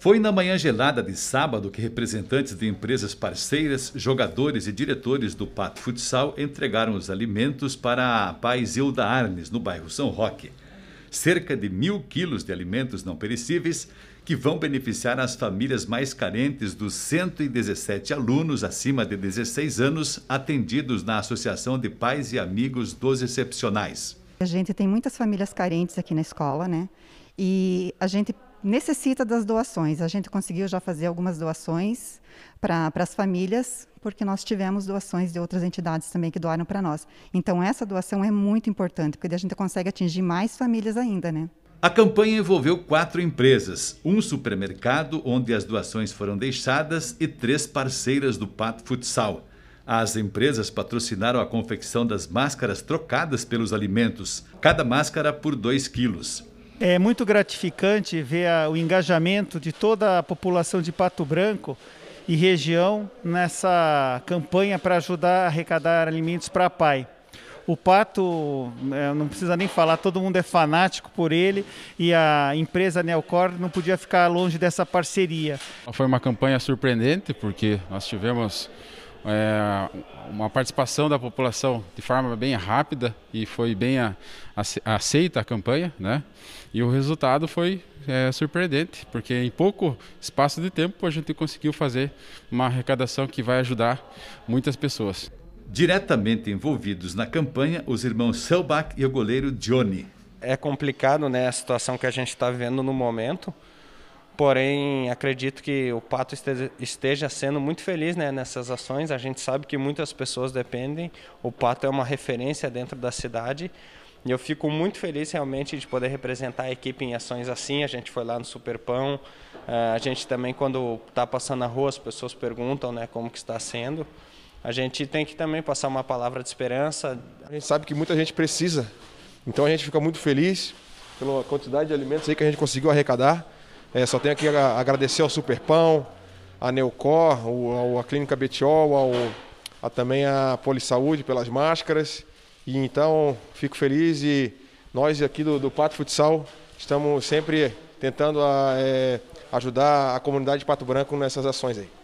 Foi na manhã gelada de sábado que representantes de empresas parceiras, jogadores e diretores do Pato Futsal entregaram os alimentos para a Paz Arnes, no bairro São Roque. Cerca de mil quilos de alimentos não perecíveis que vão beneficiar as famílias mais carentes dos 117 alunos acima de 16 anos atendidos na Associação de Pais e Amigos dos Excepcionais. A gente tem muitas famílias carentes aqui na escola, né? E a gente necessita das doações. A gente conseguiu já fazer algumas doações para as famílias, porque nós tivemos doações de outras entidades também que doaram para nós. Então, essa doação é muito importante, porque a gente consegue atingir mais famílias ainda, né? A campanha envolveu quatro empresas, um supermercado onde as doações foram deixadas e três parceiras do Pato Futsal. As empresas patrocinaram a confecção das máscaras trocadas pelos alimentos, cada máscara por 2 quilos. É muito gratificante ver a, o engajamento de toda a população de Pato Branco e região nessa campanha para ajudar a arrecadar alimentos para a PAI. O Pato, é, não precisa nem falar, todo mundo é fanático por ele e a empresa Neocor não podia ficar longe dessa parceria. Foi uma campanha surpreendente porque nós tivemos é, uma participação da população de forma bem rápida e foi bem a, a, aceita a campanha, né? E o resultado foi é, surpreendente, porque em pouco espaço de tempo a gente conseguiu fazer uma arrecadação que vai ajudar muitas pessoas. Diretamente envolvidos na campanha, os irmãos Selbach e o goleiro Johnny. É complicado, né, a situação que a gente está vendo no momento Porém, acredito que o Pato esteja sendo muito feliz né, nessas ações. A gente sabe que muitas pessoas dependem. O Pato é uma referência dentro da cidade. E eu fico muito feliz realmente de poder representar a equipe em ações assim. A gente foi lá no Superpão. É, a gente também, quando está passando na rua, as pessoas perguntam né, como que está sendo. A gente tem que também passar uma palavra de esperança. A gente sabe que muita gente precisa. Então a gente fica muito feliz pela quantidade de alimentos aí que a gente conseguiu arrecadar. É, só tenho que agradecer ao Superpão, a Neucor, à a Clínica Betiol, ao, a, também a Polisaúde pelas máscaras. E então fico feliz e nós aqui do, do Pato Futsal estamos sempre tentando a, ah, é, ajudar a comunidade de Pato Branco nessas ações aí.